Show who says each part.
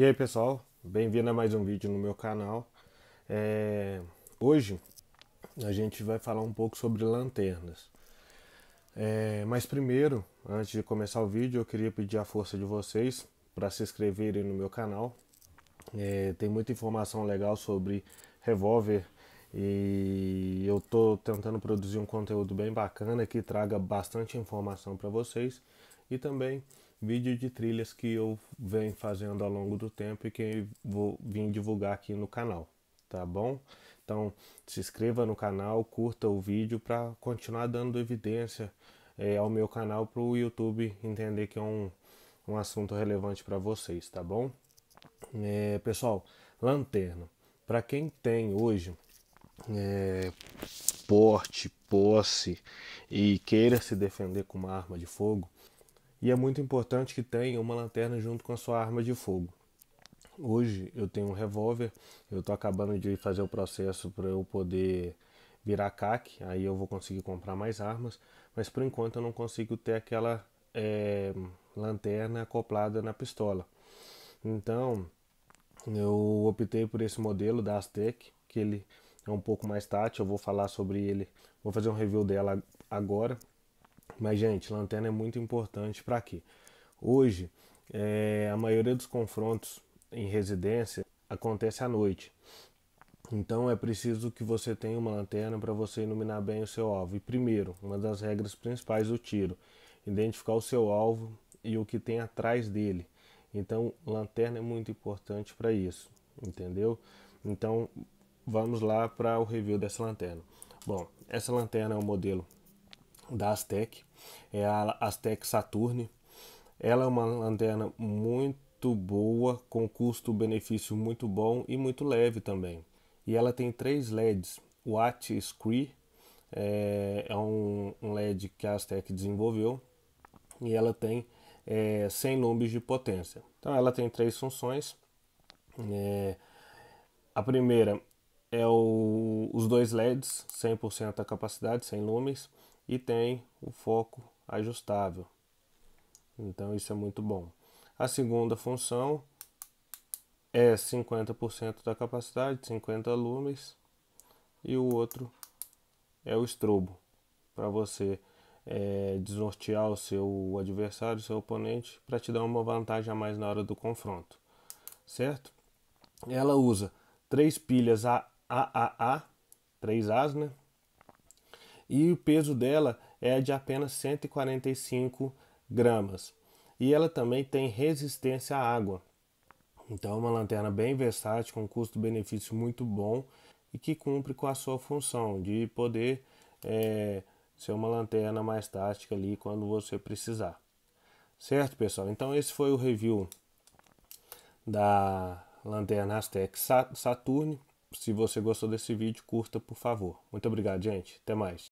Speaker 1: E aí pessoal, bem-vindo a mais um vídeo no meu canal. É... Hoje a gente vai falar um pouco sobre lanternas. É... Mas primeiro, antes de começar o vídeo, eu queria pedir a força de vocês para se inscreverem no meu canal. É... Tem muita informação legal sobre revólver e eu estou tentando produzir um conteúdo bem bacana que traga bastante informação para vocês e também vídeo de trilhas que eu venho fazendo ao longo do tempo e que vou vir divulgar aqui no canal, tá bom? Então se inscreva no canal, curta o vídeo para continuar dando evidência é, ao meu canal para o YouTube entender que é um, um assunto relevante para vocês, tá bom? É, pessoal, lanterna. Para quem tem hoje é, porte, posse e queira se defender com uma arma de fogo, e é muito importante que tenha uma lanterna junto com a sua arma de fogo. Hoje eu tenho um revólver, eu estou acabando de fazer o processo para eu poder virar CAC, aí eu vou conseguir comprar mais armas, mas por enquanto eu não consigo ter aquela é, lanterna acoplada na pistola. Então eu optei por esse modelo da Aztec, que ele é um pouco mais tátil, eu vou falar sobre ele, vou fazer um review dela agora, mas, gente, lanterna é muito importante para quê? Hoje, é, a maioria dos confrontos em residência acontece à noite. Então é preciso que você tenha uma lanterna para você iluminar bem o seu alvo. E primeiro, uma das regras principais do tiro, identificar o seu alvo e o que tem atrás dele. Então, lanterna é muito importante para isso, entendeu? Então, vamos lá para o review dessa lanterna. Bom, essa lanterna é o modelo da Aztec, é a Aztec Saturne. Ela é uma lanterna muito boa, com custo-benefício muito bom e muito leve também. E ela tem três LEDs. O At Scree é, é um, um, LED que a Aztec desenvolveu e ela tem é, 100 lumens de potência. Então ela tem três funções. É, a primeira é o, os dois LEDs, 100% da capacidade, 100 lumens e tem o foco ajustável. Então isso é muito bom. A segunda função é 50% da capacidade, 50 lumens, e o outro é o estrobo, para você é, desnortear o seu adversário, o seu oponente, para te dar uma vantagem a mais na hora do confronto, certo? Ela usa três pilhas AAA, três As, né? e o peso dela é de apenas 145 gramas. E ela também tem resistência à água. Então, é uma lanterna bem versátil, com custo-benefício muito bom e que cumpre com a sua função de poder é, ser uma lanterna mais tática ali quando você precisar. Certo, pessoal? Então, esse foi o review da lanterna Aztec Saturn. Se você gostou desse vídeo, curta, por favor. Muito obrigado, gente. Até mais.